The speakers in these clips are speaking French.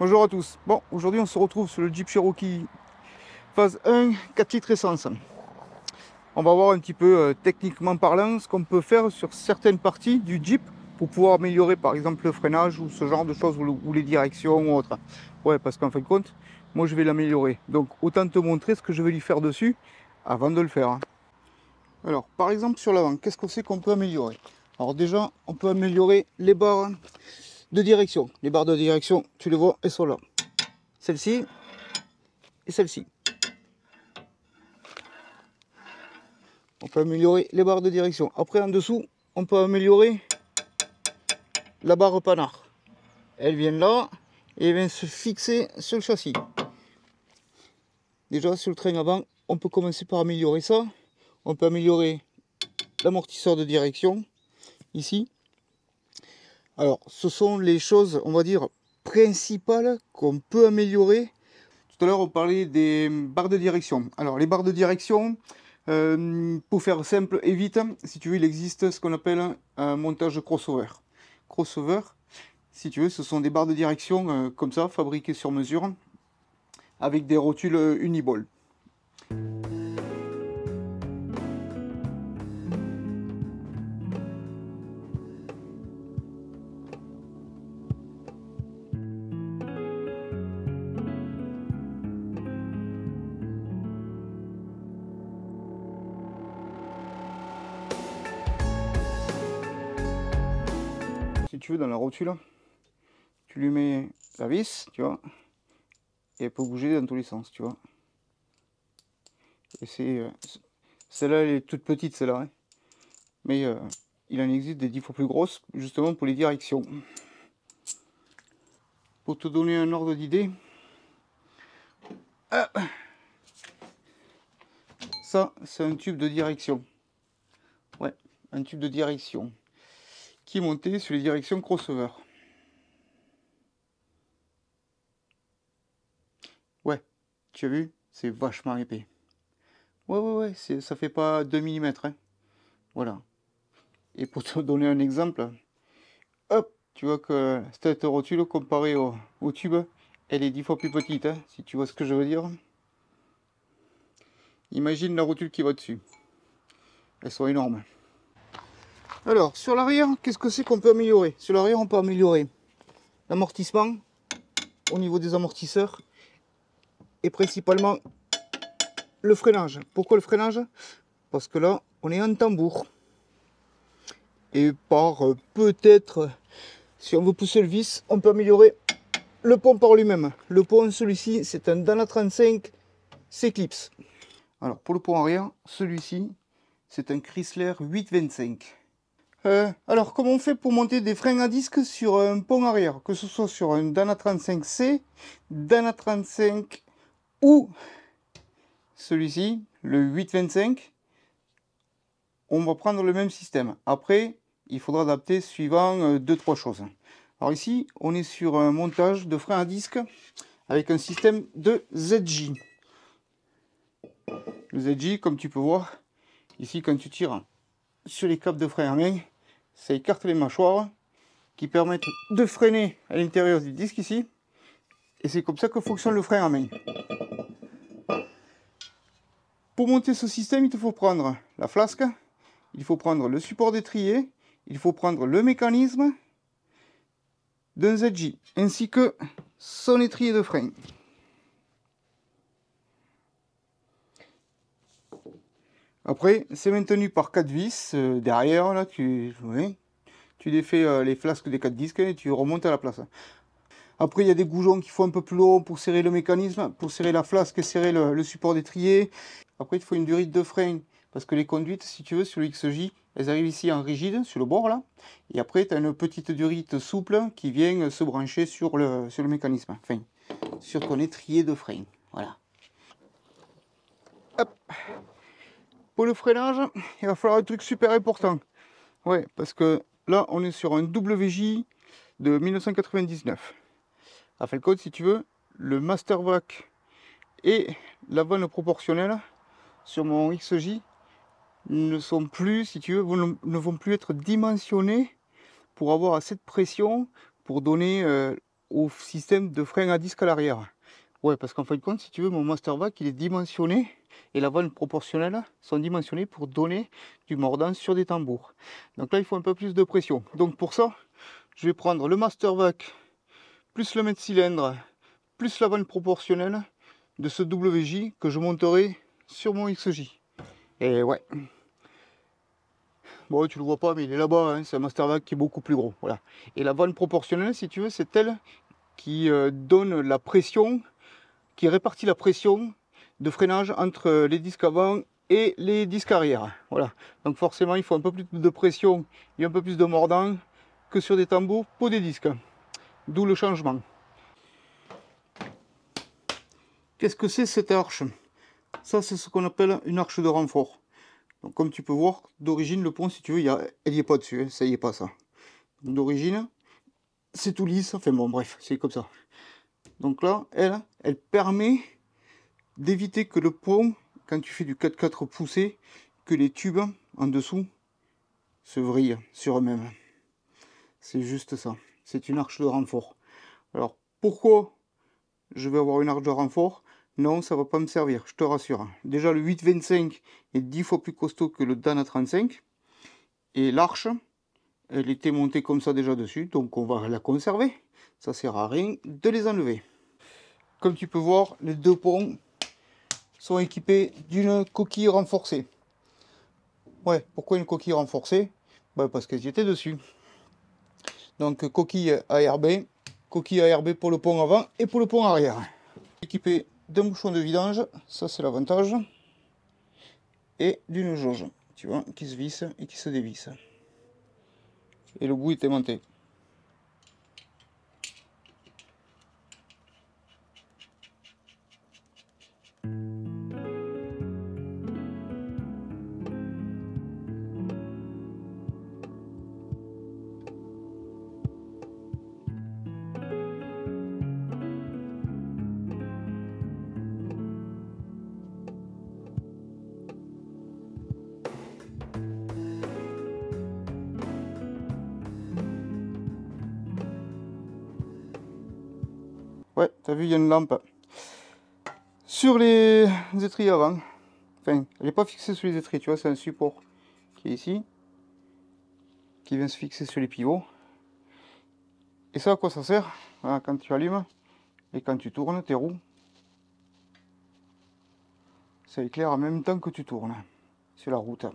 Bonjour à tous. Bon, aujourd'hui on se retrouve sur le Jeep Cherokee phase 1, 4 litres essence. On va voir un petit peu euh, techniquement parlant ce qu'on peut faire sur certaines parties du Jeep pour pouvoir améliorer par exemple le freinage ou ce genre de choses ou, les directions ou autre. Ouais, parce qu'en fin de compte, moi je vais l'améliorer. Donc autant te montrer ce que je vais lui faire dessus avant de le faire. Hein. Alors par exemple sur l'avant, qu'est-ce qu'on sait qu'on peut améliorer Alors déjà, on peut améliorer les bords hein de direction. Les barres de direction, tu les vois, elles sont là. Celle-ci et celle-ci. On peut améliorer les barres de direction. Après, en dessous, on peut améliorer la barre panard. Elle vient là et vient se fixer sur le châssis. Déjà, sur le train avant, on peut commencer par améliorer ça. On peut améliorer l'amortisseur de direction, ici. Alors, ce sont les choses, on va dire, principales qu'on peut améliorer. Tout à l'heure, on parlait des barres de direction. Alors, les barres de direction, euh, pour faire simple et vite, si tu veux, il existe ce qu'on appelle un montage crossover. Crossover, si tu veux, ce sont des barres de direction euh, comme ça, fabriquées sur mesure, avec des rotules euh, uniball. tu veux dans la rotule. Tu lui mets la vis, tu vois, et elle peut bouger dans tous les sens, tu vois. Et c'est... Euh, celle-là, elle est toute petite, celle-là. Hein. Mais euh, il en existe des dix fois plus grosses, justement pour les directions. Pour te donner un ordre d'idée, ah. ça, c'est un tube de direction. Ouais, un tube de direction qui est monté sur les directions crossover. Ouais, tu as vu C'est vachement épais. Ouais, ouais, ouais, ça fait pas 2 mm. Hein. Voilà. Et pour te donner un exemple, hop, tu vois que cette rotule comparée au, tube, elle est dix fois plus petite, hein, si tu vois ce que je veux dire. Imagine la rotule qui va dessus. elle soit énorme alors, sur l'arrière, qu'est-ce que c'est qu'on peut améliorer Sur l'arrière, on peut améliorer l'amortissement au niveau des amortisseurs et principalement le freinage. Pourquoi le freinage Parce que là, on est en tambour. Et par euh, peut-être, si on veut pousser le vis, on peut améliorer le pont par lui-même. Le pont, celui-ci, c'est un Dana 35 c Alors, pour le pont arrière, celui-ci, c'est un Chrysler 825. Euh, alors, comment on fait pour monter des freins à disque sur un pont arrière Que ce soit sur un Dana 35C, Dana 35 ou celui-ci, le 825 On va prendre le même système. Après, il faudra adapter suivant euh, deux, trois choses. Alors ici, on est sur un montage de freins à disque avec un système de ZJ. Le ZJ, comme tu peux voir, ici, quand tu tires sur les câbles de frein à main, ça écarte les mâchoires qui permettent de freiner à l'intérieur du disque ici. Et c'est comme ça que fonctionne le frein à main. Pour monter ce système, il te faut prendre la flasque, il faut prendre le support d'étrier, il faut prendre le mécanisme d'un ZJ, ainsi que son étrier de frein. Après, c'est maintenu par 4 vis. Euh, derrière, là, tu, tu défais euh, les flasques des 4 disques et tu remontes à la place. Après, il y a des goujons qui font un peu plus long pour serrer le mécanisme, pour serrer la flasque, et serrer le, le support d'étrier. Après, il faut une durite de frein. Parce que les conduites, si tu veux, sur le XJ, elles arrivent ici en rigide, sur le bord là. Et après, tu as une petite durite souple qui vient se brancher sur le, sur le mécanisme. Enfin, sur ton étrier de frein. Voilà. Hop. Pour le freinage, il va falloir un truc super important. Ouais, parce que là, on est sur un WJ de 1999. À fin si tu veux, le Master et la vanne proportionnelle sur mon XJ ne sont plus, si tu veux, ne vont plus être dimensionnés pour avoir assez de pression pour donner euh, au système de frein à disque à l'arrière. Ouais, parce qu'en fin de compte, si tu veux, mon master vac, il est dimensionné et la vanne proportionnelle sont dimensionnées pour donner du mordant sur des tambours. Donc là, il faut un peu plus de pression. Donc pour ça, je vais prendre le master vac plus le mètre cylindre plus la vanne proportionnelle de ce WJ que je monterai sur mon XJ. Et ouais. Bon, tu le vois pas, mais il est là-bas. Hein, c'est un master vac qui est beaucoup plus gros. Voilà. Et la vanne proportionnelle, si tu veux, c'est elle qui euh, donne la pression qui répartit la pression de freinage entre les disques avant et les disques arrière. Voilà. Donc forcément, il faut un peu plus de pression et un peu plus de mordant que sur des tambours pour des disques. D'où le changement. Qu'est-ce que c'est cette arche Ça, c'est ce qu'on appelle une arche de renfort. Donc comme tu peux voir, d'origine, le pont, si tu veux, il elle n'y est pas dessus. Hein, ça y est pas, ça. D'origine, c'est tout lisse. Enfin bon, bref, c'est comme ça. Donc là, elle, elle permet d'éviter que le pont, quand tu fais du 4-4 poussé, que les tubes en dessous se vrillent sur eux-mêmes. C'est juste ça. C'est une arche de renfort. Alors pourquoi je vais avoir une arche de renfort Non, ça va pas me servir, je te rassure. Déjà le 8x25 est 10 fois plus costaud que le Dana 35. Et l'arche, elle était montée comme ça déjà dessus, donc on va la conserver. Ça sert à rien de les enlever. Comme tu peux voir, les deux ponts sont équipés d'une coquille renforcée. Ouais, pourquoi une coquille renforcée bah, Parce qu'elles étaient dessus. Donc coquille ARB, coquille ARB pour le pont avant et pour le pont arrière. Équipé d'un bouchon de vidange, ça c'est l'avantage, et d'une jauge, tu vois, qui se visse et qui se dévisse. Et le bout est monté Ouais, t'as vu, il y a une lampe. Sur les étriers avant. Enfin, elle n'est pas fixée sur les étriers, tu vois, c'est un support qui est ici. Qui vient se fixer sur les pivots. Et ça, à quoi ça sert ah, Quand tu allumes et quand tu tournes tes roues, ça éclaire en même temps que tu tournes sur la route.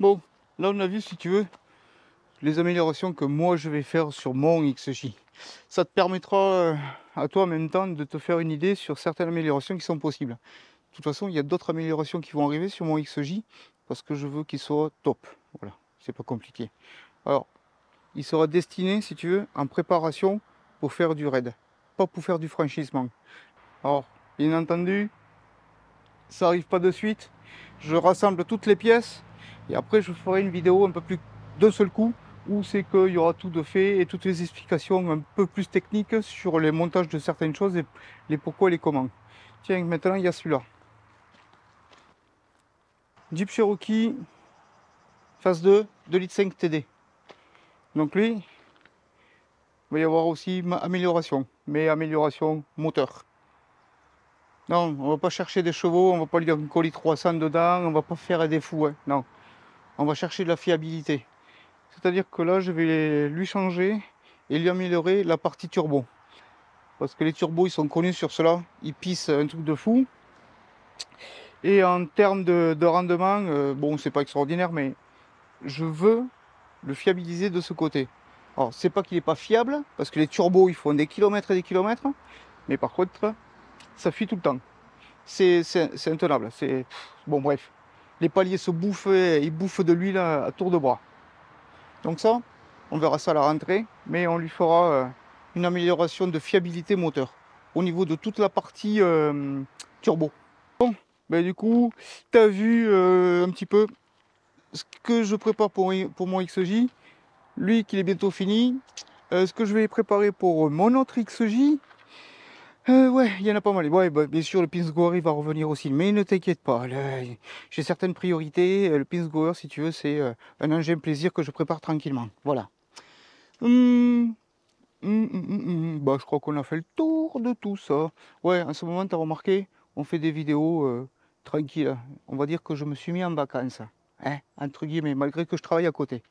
Bon, là on a vu si tu veux les améliorations que moi je vais faire sur mon XJ. Ça te permettra euh, à toi en même temps de te faire une idée sur certaines améliorations qui sont possibles. De toute façon, il y a d'autres améliorations qui vont arriver sur mon XJ parce que je veux qu'il soit top. Voilà, c'est pas compliqué. Alors, il sera destiné, si tu veux, en préparation pour faire du raid, pas pour faire du franchissement. Alors, bien entendu, ça arrive pas de suite. Je rassemble toutes les pièces et après je ferai une vidéo un peu plus d'un seul coup où c'est qu'il y aura tout de fait et toutes les explications un peu plus techniques sur les montages de certaines choses et les pourquoi et les comment. Tiens, maintenant il y a celui-là. Jeep Cherokee, phase 2, 2 litres 5 TD. Donc lui, il va y avoir aussi amélioration, mais amélioration moteur. Non, on va pas chercher des chevaux, on va pas lui dire colis 300 dedans, on va pas faire des fous, hein, non. On va chercher de la fiabilité. C'est-à-dire que là, je vais lui changer et lui améliorer la partie turbo. Parce que les turbos, ils sont connus sur cela. Ils pissent un truc de fou. Et en termes de, rendement, euh, bon, c'est pas extraordinaire, mais je veux le fiabiliser de ce côté. Alors, c'est pas qu'il n'est pas fiable, parce que les turbos, ils font des kilomètres et des kilomètres, mais par contre, ça fuit tout le temps. C'est intenable. C'est bon, bref. Les paliers se bouffent, ils bouffent de l'huile à tour de bras. Donc ça, on verra ça à la rentrée, mais on lui fera euh, une amélioration de fiabilité moteur au niveau de toute la partie euh, turbo. Bon, ben du coup, tu as vu euh, un petit peu ce que je prépare pour, mon XJ, lui qui est bientôt fini, ce que je vais préparer pour mon autre XJ, euh, ouais, il y en a pas mal. Ouais, bah, bien sûr, le pins il va revenir aussi. Mais ne t'inquiète pas, j'ai certaines priorités. Euh, le goer si tu veux, c'est euh, un engin plaisir que je prépare tranquillement. Voilà. Hum, hum, hum, bah, je crois qu'on a fait le tour de tout ça. Ouais, en ce moment, tu as remarqué, on fait des vidéos tranquilles. On va dire que je me suis mis en vacances. Hein, entre guillemets, malgré que je travaille à côté.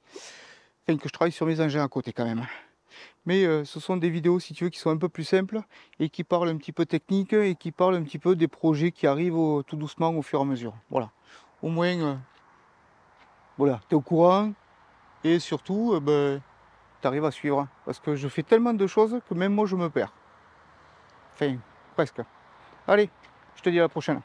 Enfin, que je travaille sur mes engins à côté, quand même mais euh, ce sont des vidéos si tu veux qui sont un peu plus simples et qui parlent un petit peu technique et qui parlent un petit peu des projets qui arrivent tout doucement au fur et à mesure. Voilà, au moins, euh, voilà, tu es au courant et surtout, euh, ben, tu arrives à suivre parce que je fais tellement de choses que même moi je me perds. Enfin, presque. Allez, je te dis à la prochaine.